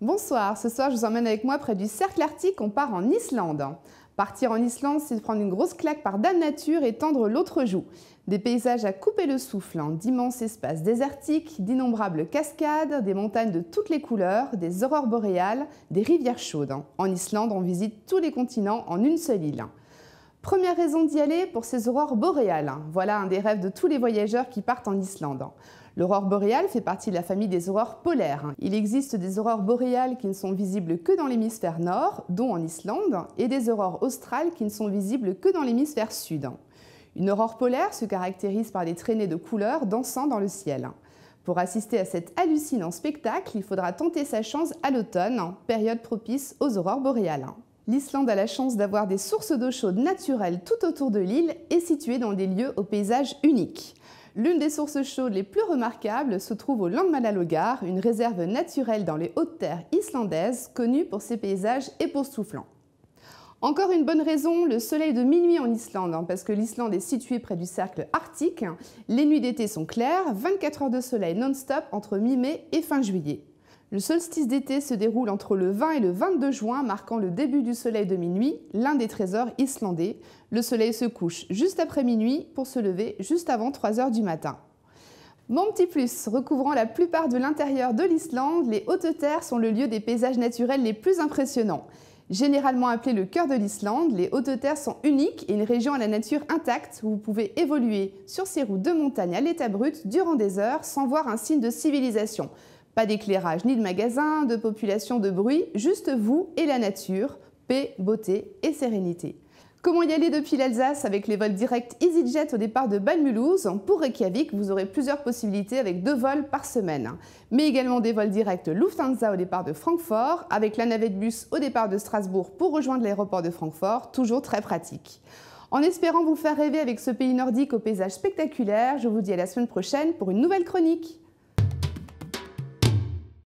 Bonsoir, ce soir je vous emmène avec moi près du cercle arctique, on part en Islande. Partir en Islande, c'est prendre une grosse claque par dame nature et tendre l'autre joue. Des paysages à couper le souffle, hein. d'immenses espaces désertiques, d'innombrables cascades, des montagnes de toutes les couleurs, des aurores boréales, des rivières chaudes. Hein. En Islande, on visite tous les continents en une seule île. Première raison d'y aller, pour ces aurores boréales. Voilà un des rêves de tous les voyageurs qui partent en Islande. L'aurore boréale fait partie de la famille des aurores polaires. Il existe des aurores boréales qui ne sont visibles que dans l'hémisphère nord, dont en Islande, et des aurores australes qui ne sont visibles que dans l'hémisphère sud. Une aurore polaire se caractérise par des traînées de couleurs dansant dans le ciel. Pour assister à cet hallucinant spectacle, il faudra tenter sa chance à l'automne, période propice aux aurores boréales. L'Islande a la chance d'avoir des sources d'eau chaude naturelles tout autour de l'île et situées dans des lieux au paysage unique. L'une des sources chaudes les plus remarquables se trouve au Landmannalaugar, une réserve naturelle dans les hautes terres islandaises connue pour ses paysages époustouflants. Encore une bonne raison, le soleil de minuit en Islande, hein, parce que l'Islande est située près du cercle arctique. Les nuits d'été sont claires, 24 heures de soleil non-stop entre mi-mai et fin juillet. Le solstice d'été se déroule entre le 20 et le 22 juin, marquant le début du soleil de minuit, l'un des trésors islandais. Le soleil se couche juste après minuit pour se lever juste avant 3 heures du matin. Mon petit plus, recouvrant la plupart de l'intérieur de l'Islande, les hautes terres sont le lieu des paysages naturels les plus impressionnants. Généralement appelé le cœur de l'Islande, les hautes terres sont uniques et une région à la nature intacte où vous pouvez évoluer sur ces routes de montagne à l'état brut durant des heures sans voir un signe de civilisation. Pas d'éclairage ni de magasin, de population, de bruit, juste vous et la nature, paix, beauté et sérénité. Comment y aller depuis l'Alsace avec les vols directs EasyJet au départ de Balmulhouse Pour Reykjavik, vous aurez plusieurs possibilités avec deux vols par semaine, mais également des vols directs Lufthansa au départ de Francfort, avec la navette bus au départ de Strasbourg pour rejoindre l'aéroport de Francfort, toujours très pratique. En espérant vous faire rêver avec ce pays nordique au paysage spectaculaire, je vous dis à la semaine prochaine pour une nouvelle chronique.